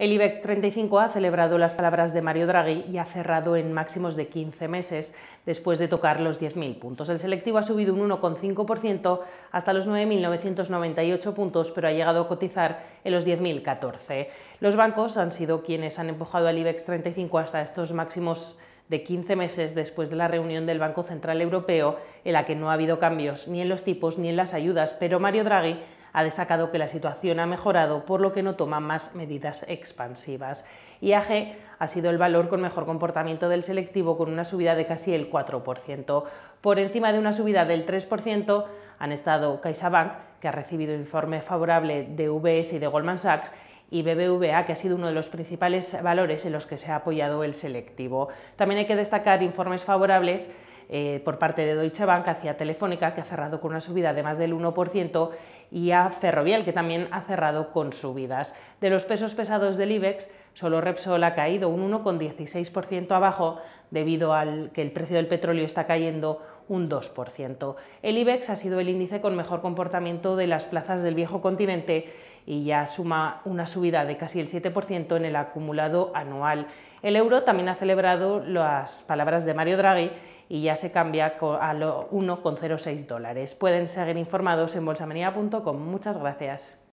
El IBEX 35 ha celebrado las palabras de Mario Draghi y ha cerrado en máximos de 15 meses después de tocar los 10.000 puntos. El selectivo ha subido un 1,5% hasta los 9.998 puntos, pero ha llegado a cotizar en los 10.014. Los bancos han sido quienes han empujado al IBEX 35 hasta estos máximos de 15 meses después de la reunión del Banco Central Europeo, en la que no ha habido cambios ni en los tipos ni en las ayudas, pero Mario Draghi ha destacado que la situación ha mejorado, por lo que no toma más medidas expansivas. IAG ha sido el valor con mejor comportamiento del selectivo, con una subida de casi el 4%. Por encima de una subida del 3% han estado CaixaBank, que ha recibido informe favorable de UBS y de Goldman Sachs, y BBVA, que ha sido uno de los principales valores en los que se ha apoyado el selectivo. También hay que destacar informes favorables eh, por parte de Deutsche Bank hacia Telefónica, que ha cerrado con una subida de más del 1%, y a Ferrovial, que también ha cerrado con subidas. De los pesos pesados del IBEX, solo Repsol ha caído un 1,16% abajo debido al que el precio del petróleo está cayendo un 2%. El IBEX ha sido el índice con mejor comportamiento de las plazas del viejo continente y ya suma una subida de casi el 7% en el acumulado anual. El euro también ha celebrado las palabras de Mario Draghi y ya se cambia a lo 1,06 dólares. Pueden seguir informados en bolsamanía.com. Muchas gracias.